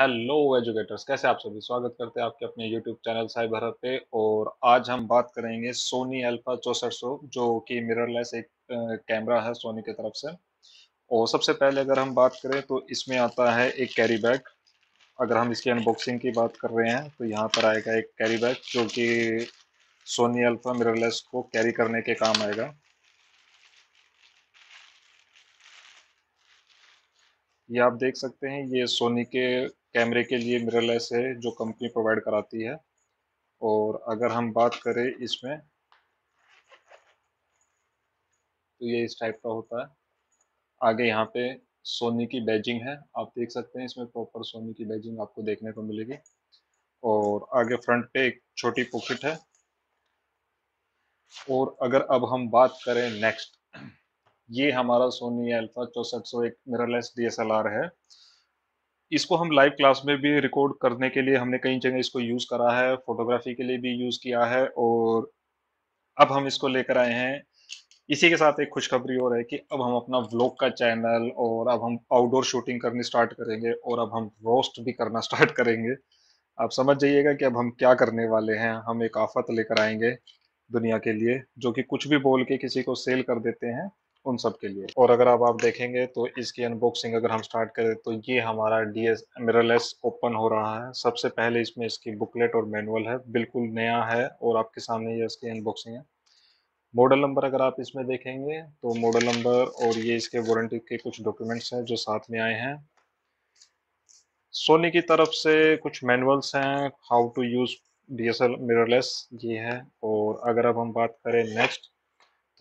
hello educators कैसे आप सभी स्वागत करते हैं आपके अपने यूट्यूब चैनल साई भरत पे और आज हम बात करेंगे सोनी अल्फा चौसठ सौ जो कि मिररलेस एक कैमरा है सोनी की तरफ से और सबसे पहले अगर हम बात करें तो इसमें आता है एक कैरी बैग अगर हम इसकी अनबॉक्सिंग की बात कर रहे हैं तो यहाँ पर आएगा एक कैरी बैग जो कि सोनी अल्फा मिररलेस को कैरी करने के काम आएगा ये आप देख सकते हैं ये सोनी के कैमरे के लिए मिररलेस है जो कंपनी प्रोवाइड कराती है और अगर हम बात करें इसमें तो ये इस टाइप का होता है आगे यहाँ पे सोनी की बैजिंग है आप देख सकते हैं इसमें प्रॉपर सोनी की बैजिंग आपको देखने को मिलेगी और आगे फ्रंट पे एक छोटी पॉकेट है और अगर अब हम बात करें नेक्स्ट ये हमारा सोनी अल्फा चौसठ सौ एक मिररलेस डी है इसको हम लाइव क्लास में भी रिकॉर्ड करने के लिए हमने कई जगह इसको यूज़ करा है फोटोग्राफी के लिए भी यूज़ किया है और अब हम इसको लेकर आए हैं इसी के साथ एक खुशखबरी और है कि अब हम अपना व्लॉग का चैनल और अब हम आउटडोर शूटिंग करनी स्टार्ट करेंगे और अब हम रोस्ट भी करना स्टार्ट करेंगे आप समझ जाइएगा कि अब हम क्या करने वाले हैं हम एक आफत लेकर आएंगे दुनिया के लिए जो कि कुछ भी बोल के किसी को सेल कर देते हैं उन सब के लिए और अगर अब आप देखेंगे तो इसकी अनबॉक्सिंग अगर हम स्टार्ट करें तो ये हमारा डी एस मिररलेस ओपन हो रहा है सबसे पहले इसमें इसकी बुकलेट और मैनुअल है बिल्कुल नया है और आपके सामने ये इसकी अनबॉक्सिंग है मॉडल नंबर अगर आप इसमें देखेंगे तो मॉडल नंबर और ये इसके वारंटी के कुछ डॉक्यूमेंट्स हैं जो साथ में आए हैं सोनी की तरफ से कुछ मैनुअल्स हैं how to use D S L mirrorless ये है और अगर अब हम बात करें नेक्स्ट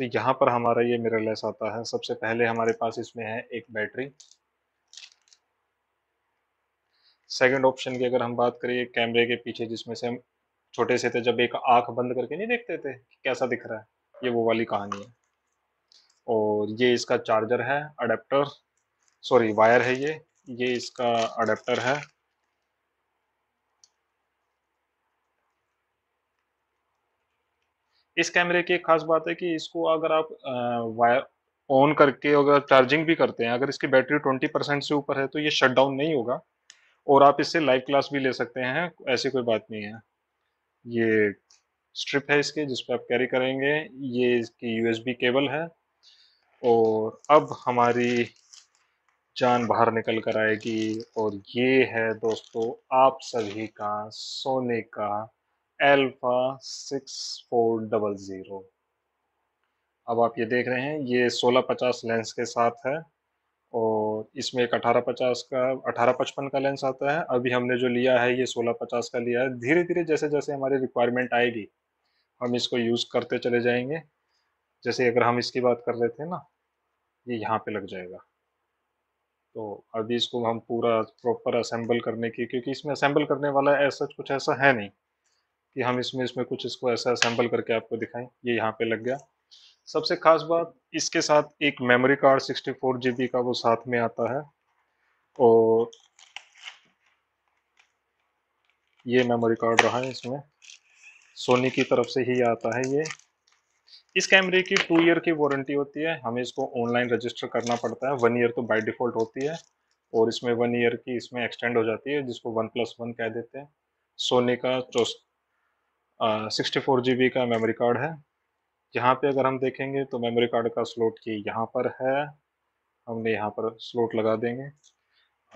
तो यहाँ पर हमारा ये मिररलेस आता है सबसे पहले हमारे पास इसमें है एक बैटरी सेकंड ऑप्शन की अगर हम बात करें कैमरे के पीछे जिसमें से हम छोटे से थे जब एक आंख बंद करके नहीं देखते थे कैसा दिख रहा है ये वो वाली कहानी है और ये इसका चार्जर है अडेप्टर सॉरी वायर है ये ये इसका अडेप्टर है इस कैमरे की एक खास बात है कि इसको अगर आप वायर ऑन करके अगर चार्जिंग भी करते हैं अगर इसकी बैटरी ट्वेंटी परसेंट से ऊपर है तो ये शट डाउन नहीं होगा और आप इससे लाइव क्लास भी ले सकते हैं ऐसी कोई बात नहीं है ये स्ट्रिप है इसके जिस पर आप कैरी करेंगे ये इसकी यूएसबी केबल है और अब हमारी जान बाहर निकल कर आएगी और ये है दोस्तों आप सभी का सोने का Alpha six four double zero अब आप ये देख रहे हैं ये सोलह पचास लेंस के साथ है और इसमें एक अठारह पचास का अठारह पचपन का लेंस आता है अभी हमने जो लिया है ये सोलह पचास का लिया है धीरे धीरे जैसे जैसे हमारी रिक्वायरमेंट आएगी हम इसको यूज़ करते चले जाएंगे जैसे अगर हम इसकी बात कर रहे थे ना ये यहाँ पे लग जाएगा तो अभी इसको हम पूरा प्रॉपर असेंबल करने की क्योंकि इसमें असेंबल करने वाला ऐसा कुछ ऐसा है नहीं कि हम इसमें इसमें कुछ इसको ऐसा असेंबल करके आपको दिखाएं ये यहाँ पे लग गया सबसे खास बात इसके साथ एक मेमोरी कार्ड 64 जीबी का वो साथ में आता है और ये मेमोरी कार्ड रहा है इसमें सोनी की तरफ से ही आता है ये इस कैमरे की टू ईयर की वारंटी होती है हमें इसको ऑनलाइन रजिस्टर करना पड़ता है वन ईयर तो बाय डिफ़ॉल्ट होती है और इसमें वन ईयर की इसमें एक्सटेंड हो जाती है जिसको वन प्लस वन कह देते हैं सोनी का सिक्सटी फोर जी बी का मेमोरी कार्ड है यहाँ पे अगर हम देखेंगे तो मेमोरी कार्ड का स्लोट ये यहाँ पर है हमने यहाँ पर स्लोट लगा देंगे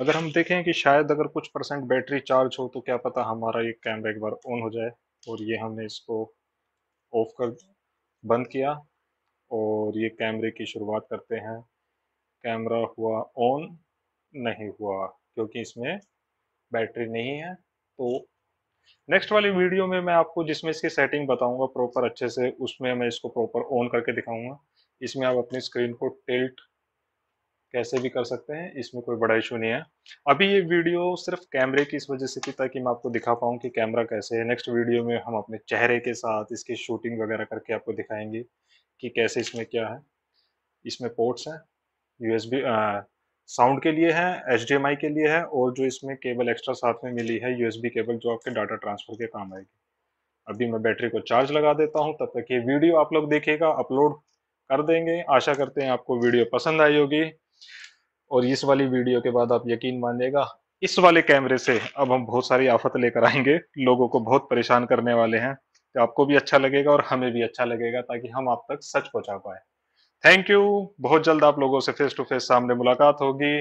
अगर हम देखें कि शायद अगर कुछ परसेंट बैटरी चार्ज हो तो क्या पता हमारा ये कैमरा एक बार ऑन हो जाए और ये हमने इसको ऑफ कर बंद किया और ये कैमरे की शुरुआत करते हैं कैमरा हुआ ऑन नहीं हुआ क्योंकि इसमें बैटरी नहीं है तो नेक्स्ट वाली वीडियो में मैं आपको जिसमें इसकी सेटिंग बताऊंगा प्रॉपर अच्छे से उसमें मैं इसको प्रॉपर ऑन करके दिखाऊंगा इसमें आप अपनी स्क्रीन को टिल्ट कैसे भी कर सकते हैं इसमें कोई बड़ा इशू नहीं है अभी ये वीडियो सिर्फ कैमरे की इस वजह से थी ताकि मैं आपको दिखा पाऊँ कि कैमरा कैसे है नेक्स्ट वीडियो में हम अपने चेहरे के साथ इसकी शूटिंग वगैरह करके आपको दिखाएंगे कि कैसे इसमें क्या है इसमें पोर्ट्स हैं यू यूएसबी साउंड के लिए है एच के लिए है और जो इसमें केबल एक्स्ट्रा साथ में मिली है यूएसबी केबल जो आपके डाटा ट्रांसफर के काम आएगी अभी मैं बैटरी को चार्ज लगा देता हूँ तब तक ये वीडियो आप लोग देखेगा अपलोड कर देंगे आशा करते हैं आपको वीडियो पसंद आई होगी और इस वाली वीडियो के बाद आप यकीन मानिएगा इस वाले कैमरे से अब हम बहुत सारी आफत लेकर आएंगे लोगों को बहुत परेशान करने वाले हैं तो आपको भी अच्छा लगेगा और हमें भी अच्छा लगेगा ताकि हम आप तक सच पहुंचा पाए थैंक यू बहुत जल्द आप लोगों से फेस टू फेस सामने मुलाकात होगी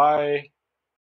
बाय